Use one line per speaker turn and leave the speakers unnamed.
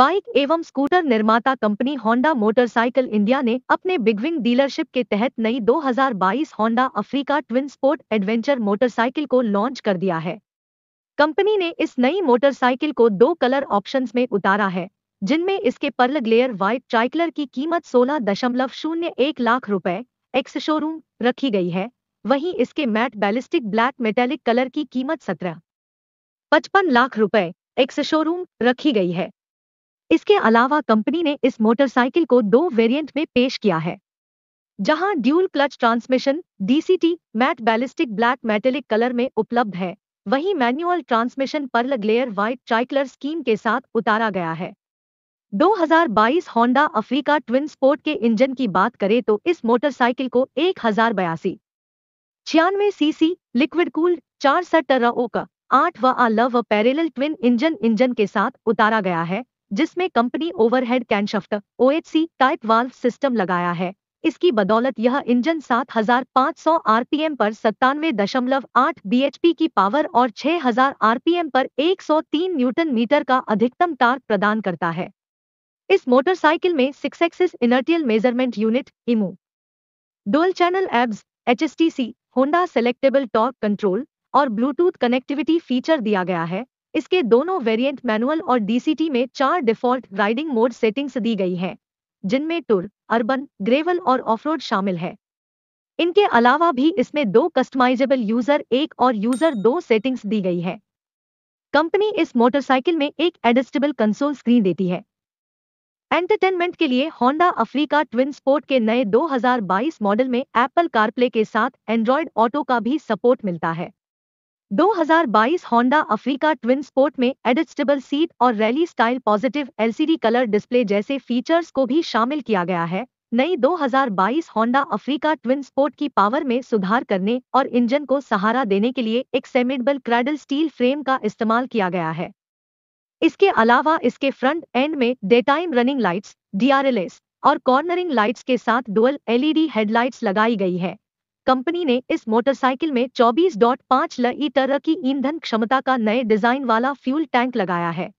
bike एवं scooter निर्माता company Honda motorcycle India ने अपने बिगविंग डीलरशिप के तहत नई 2022 Honda Africa Twin Sport adventure motorcycle को लॉन्च कर दिया है कंपनी ने इस नई मोटरसाइकिल को दो कलर ऑप्शंस में उतारा है जिनमें इसके पर्ल ग्लेयर व्हाइट चाइकलर की कीमत सोलह दशमलव शून्य एक लाख रुपए एक्स शोरूम रखी गई है वहीं इसके matte ballistic black metallic colour की कीमत सत्रह पचपन लाख रुपए एक्स शोरूम रखी गई है इसके अलावा कंपनी ने इस मोटरसाइकिल को दो वेरिएंट में पेश किया है जहां dual clutch transmission DCT matte ballistic black metallic colour में उपलब्ध है वहीं manual transmission pearl glare white tricolour scheme के साथ उतारा गया है 2022 होंडा अफ्रीका ट्विन स्पोर्ट के इंजन की बात करें तो इस मोटरसाइकिल को एक हजार बयासी छियानवे सीसी लिक्विड कूल्ड चार सौ का आठ व अलव व पैरेल ट्विन इंजन इंजन के साथ उतारा गया है जिसमें company overhead camshaft OHC type valve system लगाया है इसकी बदौलत यह इंजन 7,500 आरपीएम पर सत्तानवे दशमलव आठ बी की पावर और 6,000 आरपीएम पर 103 न्यूटन मीटर का अधिकतम टार्क प्रदान करता है इस मोटरसाइकिल में six axis inertial measurement unit IMU dual channel ABS H S Honda selectable torque control और ब्लूटूथ कनेक्टिविटी फीचर दिया गया है इसके दोनों वेरिएंट मैनुअल और डीसीटी में चार डिफॉल्ट राइडिंग मोड सेटिंग्स दी गई हैं जिनमें टूर अर्बन ग्रेवल और ऑफरोड शामिल है इनके अलावा भी इसमें दो कस्टमाइजेबल यूजर एक और यूजर दो सेटिंग्स दी गई है कंपनी इस मोटरसाइकिल में एक एडजस्टेबल कंसोल स्क्रीन देती है एंटरटेनमेंट के लिए होंडा अफ्रीका ट्विन स्पोर्ट के नए 2022 मॉडल में एप्पल कारप्ले के साथ एंड्रॉयड ऑटो का भी सपोर्ट मिलता है 2022 होंडा अफ्रीका ट्विन स्पोर्ट में एडजस्टेबल सीट और rally style positive LCD colour display जैसे फीचर्स को भी शामिल किया गया है नई 2022 होंडा अफ्रीका ट्विन स्पोर्ट की पावर में सुधार करने और इंजन को सहारा देने के लिए एक सेमेडबल क्रैडल स्टील फ्रेम का इस्तेमाल किया गया है इसके अलावा इसके फ्रंट एंड में daytime running lights DRLs और कॉर्नरिंग लाइट्स के साथ डुअल एलईडी हेडलाइट्स लगाई गई है कंपनी ने इस मोटरसाइकिल में 24.5 लीटर की ईंधन क्षमता का नए डिजाइन वाला फ्यूल टैंक लगाया है